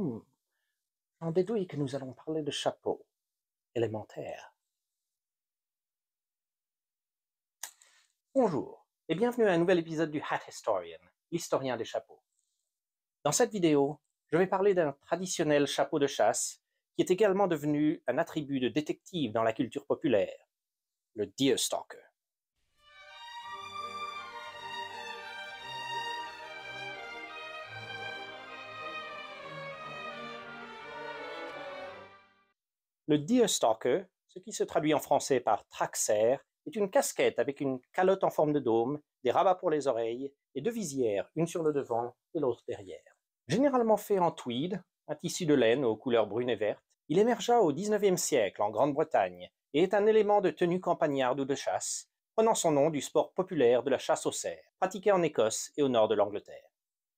Hmm. on déduis que nous allons parler de chapeau élémentaire. Bonjour et bienvenue à un nouvel épisode du Hat Historian, historien des chapeaux. Dans cette vidéo, je vais parler d'un traditionnel chapeau de chasse qui est également devenu un attribut de détective dans la culture populaire, le deerstalker. Le deer stalker, ce qui se traduit en français par traxer », est une casquette avec une calotte en forme de dôme, des rabats pour les oreilles et deux visières, une sur le devant et l'autre derrière. Généralement fait en tweed, un tissu de laine aux couleurs brunes et vertes, il émergea au XIXe siècle en Grande-Bretagne et est un élément de tenue campagnarde ou de chasse, prenant son nom du sport populaire de la chasse aux cerfs, pratiqué en Écosse et au nord de l'Angleterre.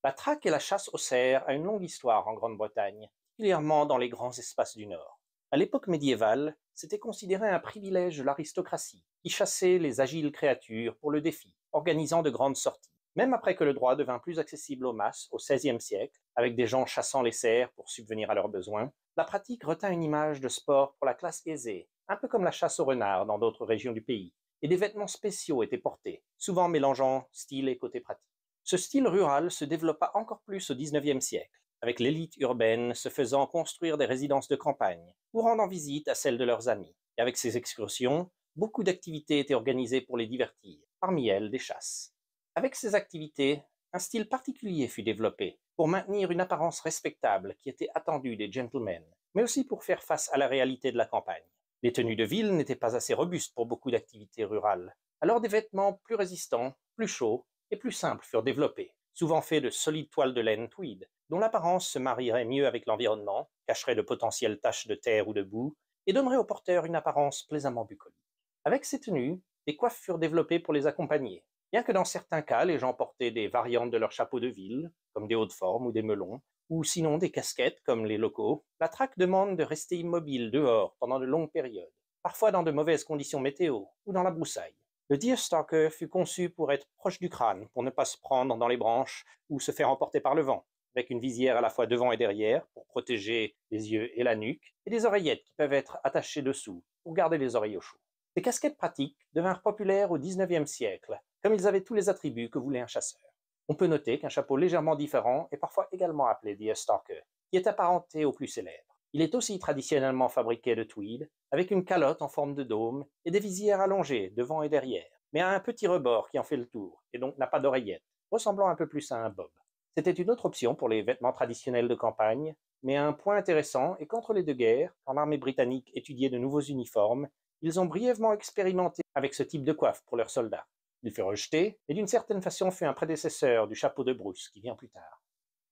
La traque et la chasse aux cerfs a une longue histoire en Grande-Bretagne, particulièrement dans les grands espaces du Nord. À l'époque médiévale, c'était considéré un privilège de l'aristocratie, qui chassait les agiles créatures pour le défi, organisant de grandes sorties. Même après que le droit devint plus accessible aux masses au XVIe siècle, avec des gens chassant les cerfs pour subvenir à leurs besoins, la pratique retint une image de sport pour la classe aisée, un peu comme la chasse au renard dans d'autres régions du pays, et des vêtements spéciaux étaient portés, souvent mélangeant style et côté pratique. Ce style rural se développa encore plus au XIXe siècle, avec l'élite urbaine se faisant construire des résidences de campagne ou rendant visite à celles de leurs amis. Et avec ces excursions, beaucoup d'activités étaient organisées pour les divertir, parmi elles des chasses. Avec ces activités, un style particulier fut développé pour maintenir une apparence respectable qui était attendue des gentlemen, mais aussi pour faire face à la réalité de la campagne. Les tenues de ville n'étaient pas assez robustes pour beaucoup d'activités rurales, alors des vêtements plus résistants, plus chauds et plus simples furent développés souvent fait de solides toiles de laine tweed, dont l'apparence se marierait mieux avec l'environnement, cacherait de potentielles taches de terre ou de boue, et donnerait au porteur une apparence plaisamment bucolique. Avec ces tenues, des coiffes furent développées pour les accompagner, bien que dans certains cas les gens portaient des variantes de leur chapeau de ville, comme des hauts de ou des melons, ou sinon des casquettes comme les locaux, la traque demande de rester immobile dehors pendant de longues périodes, parfois dans de mauvaises conditions météo ou dans la broussaille. Le deerstalker fut conçu pour être proche du crâne, pour ne pas se prendre dans les branches ou se faire emporter par le vent, avec une visière à la fois devant et derrière pour protéger les yeux et la nuque, et des oreillettes qui peuvent être attachées dessous pour garder les oreilles au chaud. Ces casquettes pratiques devinrent populaires au XIXe siècle, comme ils avaient tous les attributs que voulait un chasseur. On peut noter qu'un chapeau légèrement différent est parfois également appelé deerstalker, qui est apparenté au plus célèbre. Il est aussi traditionnellement fabriqué de tweed, avec une calotte en forme de dôme et des visières allongées devant et derrière, mais à un petit rebord qui en fait le tour, et donc n'a pas d'oreillette, ressemblant un peu plus à un bob. C'était une autre option pour les vêtements traditionnels de campagne, mais un point intéressant est qu'entre les deux guerres, quand l'armée britannique étudiait de nouveaux uniformes, ils ont brièvement expérimenté avec ce type de coiffe pour leurs soldats. Il fut rejeté, et d'une certaine façon fut un prédécesseur du chapeau de Bruce qui vient plus tard.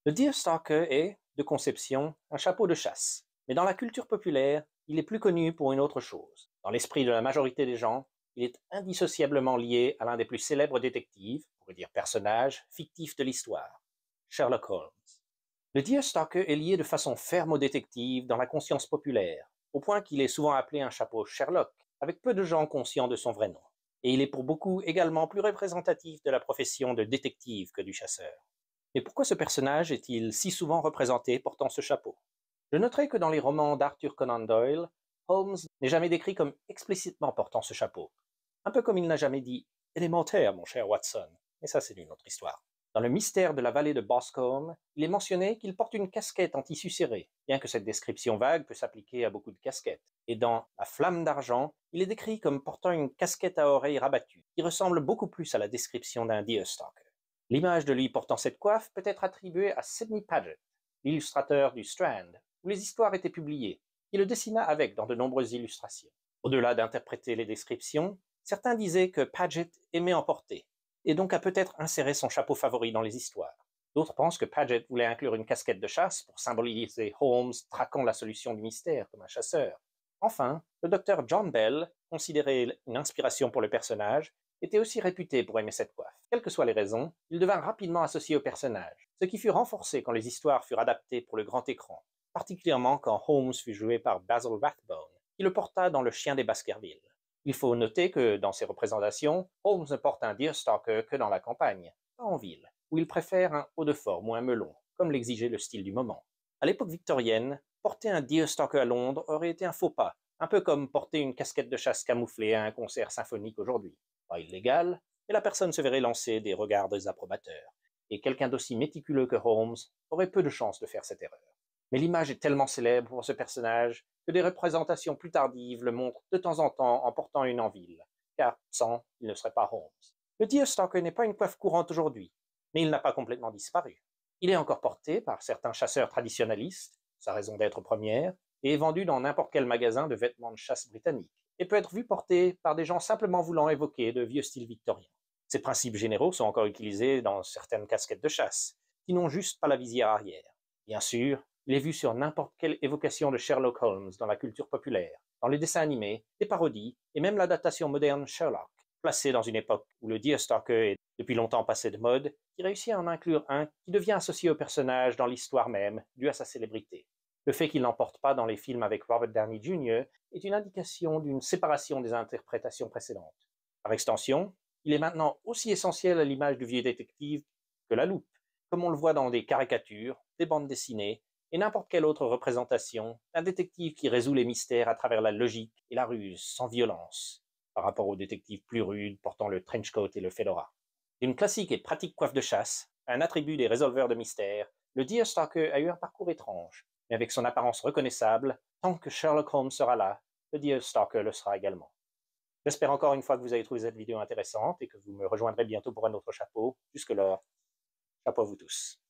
Le deerstalker est, de conception, un chapeau de chasse, mais dans la culture populaire, il est plus connu pour une autre chose. Dans l'esprit de la majorité des gens, il est indissociablement lié à l'un des plus célèbres détectives, pour dire personnage, fictif de l'histoire, Sherlock Holmes. Le Dear Stalker est lié de façon ferme au détective dans la conscience populaire, au point qu'il est souvent appelé un chapeau Sherlock, avec peu de gens conscients de son vrai nom. Et il est pour beaucoup également plus représentatif de la profession de détective que du chasseur. Mais pourquoi ce personnage est-il si souvent représenté portant ce chapeau je noterai que dans les romans d'Arthur Conan Doyle, Holmes n'est jamais décrit comme explicitement portant ce chapeau. Un peu comme il n'a jamais dit élémentaire, mon cher Watson. Mais ça, c'est une autre histoire. Dans le mystère de la vallée de Boscombe, il est mentionné qu'il porte une casquette en tissu serré, bien que cette description vague peut s'appliquer à beaucoup de casquettes. Et dans La flamme d'argent, il est décrit comme portant une casquette à oreilles rabattues, qui ressemble beaucoup plus à la description d'un deerstalker. L'image de lui portant cette coiffe peut être attribuée à Sidney Paget, l'illustrateur du Strand, où les histoires étaient publiées. Il le dessina avec dans de nombreuses illustrations. Au-delà d'interpréter les descriptions, certains disaient que Paget aimait emporter, et donc a peut-être inséré son chapeau favori dans les histoires. D'autres pensent que Paget voulait inclure une casquette de chasse pour symboliser Holmes traquant la solution du mystère comme un chasseur. Enfin, le docteur John Bell, considéré une inspiration pour le personnage, était aussi réputé pour aimer cette coiffe. Quelles que soient les raisons, il devint rapidement associé au personnage, ce qui fut renforcé quand les histoires furent adaptées pour le grand écran particulièrement quand Holmes fut joué par Basil Rathbone, qui le porta dans Le Chien des Baskerville. Il faut noter que, dans ses représentations, Holmes ne porte un deerstalker que dans la campagne, pas en ville, où il préfère un haut de forme ou un melon, comme l'exigeait le style du moment. À l'époque victorienne, porter un deerstalker à Londres aurait été un faux pas, un peu comme porter une casquette de chasse camouflée à un concert symphonique aujourd'hui. Pas illégal, mais la personne se verrait lancer des regards désapprobateurs, et quelqu'un d'aussi méticuleux que Holmes aurait peu de chances de faire cette erreur. Mais l'image est tellement célèbre pour ce personnage que des représentations plus tardives le montrent de temps en temps en portant une en ville, car sans, il ne serait pas Holmes. Le deerstalker n'est pas une coiffe courante aujourd'hui, mais il n'a pas complètement disparu. Il est encore porté par certains chasseurs traditionnalistes, sa raison d'être première, et est vendu dans n'importe quel magasin de vêtements de chasse britannique, et peut être vu porté par des gens simplement voulant évoquer de vieux styles victoriens. Ces principes généraux sont encore utilisés dans certaines casquettes de chasse, qui n'ont juste pas la visière arrière. Bien sûr, il est vu sur n'importe quelle évocation de Sherlock Holmes dans la culture populaire, dans les dessins animés, les parodies et même l'adaptation moderne Sherlock, placée dans une époque où le deerstalker est depuis longtemps passé de mode, qui réussit à en inclure un qui devient associé au personnage dans l'histoire même, dû à sa célébrité. Le fait qu'il n'emporte pas dans les films avec Robert Downey Jr. est une indication d'une séparation des interprétations précédentes. Par extension, il est maintenant aussi essentiel à l'image du vieux détective que la loupe, comme on le voit dans des caricatures, des bandes dessinées et n'importe quelle autre représentation d'un détective qui résout les mystères à travers la logique et la ruse sans violence, par rapport aux détectives plus rudes portant le trench coat et le fedora. une classique et pratique coiffe de chasse, un attribut des résolveurs de mystères, le Deerstalker Stalker a eu un parcours étrange, mais avec son apparence reconnaissable, tant que Sherlock Holmes sera là, le dieu Stalker le sera également. J'espère encore une fois que vous avez trouvé cette vidéo intéressante et que vous me rejoindrez bientôt pour un autre chapeau. Jusque-là, chapeau à vous tous.